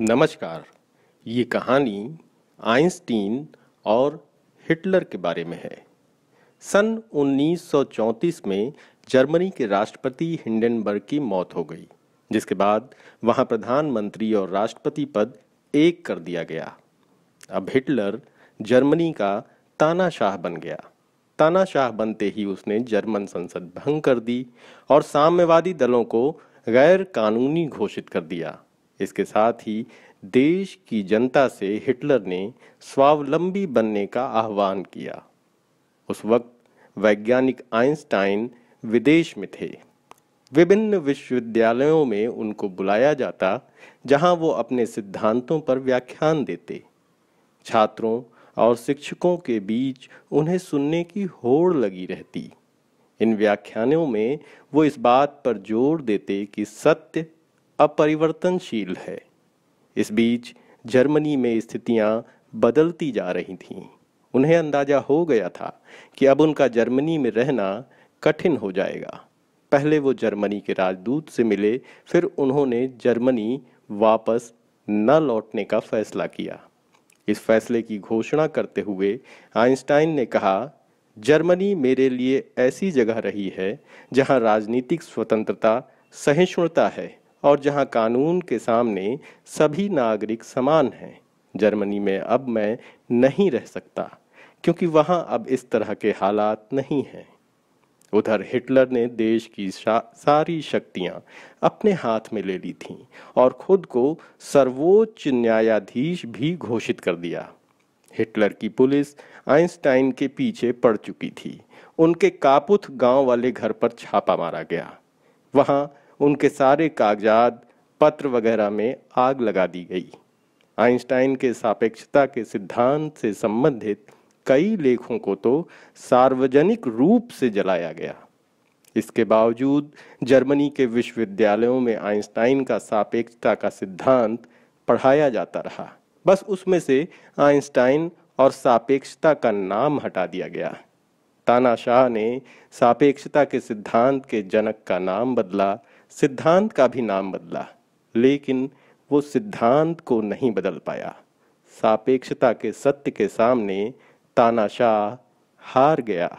नमस्कार ये कहानी आइंस्टीन और हिटलर के बारे में है सन 1934 में जर्मनी के राष्ट्रपति हिंडनबर्ग की मौत हो गई जिसके बाद वहां प्रधानमंत्री और राष्ट्रपति पद एक कर दिया गया अब हिटलर जर्मनी का तानाशाह बन गया तानाशाह बनते ही उसने जर्मन संसद भंग कर दी और साम्यवादी दलों को गैर कानूनी घोषित कर दिया इसके साथ ही देश की जनता से हिटलर ने स्वावलंबी बनने का आह्वान किया उस वक्त वैज्ञानिक आइंस्टाइन विदेश में थे विभिन्न विश्वविद्यालयों में उनको बुलाया जाता जहां वो अपने सिद्धांतों पर व्याख्यान देते छात्रों और शिक्षकों के बीच उन्हें सुनने की होड़ लगी रहती इन व्याख्यानों में वो इस बात पर जोर देते कि सत्य अपरिवर्तनशील है इस बीच जर्मनी में स्थितियां बदलती जा रही थीं उन्हें अंदाज़ा हो गया था कि अब उनका जर्मनी में रहना कठिन हो जाएगा पहले वो जर्मनी के राजदूत से मिले फिर उन्होंने जर्मनी वापस न लौटने का फैसला किया इस फैसले की घोषणा करते हुए आइंस्टाइन ने कहा जर्मनी मेरे लिए ऐसी जगह रही है जहां राजनीतिक स्वतंत्रता सहिष्णुता है और जहां कानून के सामने सभी नागरिक समान हैं जर्मनी में अब मैं नहीं रह सकता क्योंकि वहां अब इस तरह के हालात नहीं हैं उधर हिटलर ने देश की सारी शक्तियां अपने हाथ में ले ली थीं और खुद को सर्वोच्च न्यायाधीश भी घोषित कर दिया हिटलर की पुलिस आइंस्टाइन के पीछे पड़ चुकी थी उनके कापुथ गांव वाले घर पर छापा मारा गया वहां उनके सारे कागजात पत्र वगैरह में आग लगा दी गई आइंस्टाइन के सापेक्षता के सिद्धांत से संबंधित कई लेखों को तो सार्वजनिक रूप से जलाया गया इसके बावजूद जर्मनी के विश्वविद्यालयों में आइंस्टाइन का सापेक्षता का सिद्धांत पढ़ाया जाता रहा बस उसमें से आइंस्टाइन और सापेक्षता का नाम हटा दिया गया तानाशाह ने सापेक्षता के सिद्धांत के जनक का नाम बदला सिद्धांत का भी नाम बदला लेकिन वो सिद्धांत को नहीं बदल पाया सापेक्षता के सत्य के सामने तानाशाह हार गया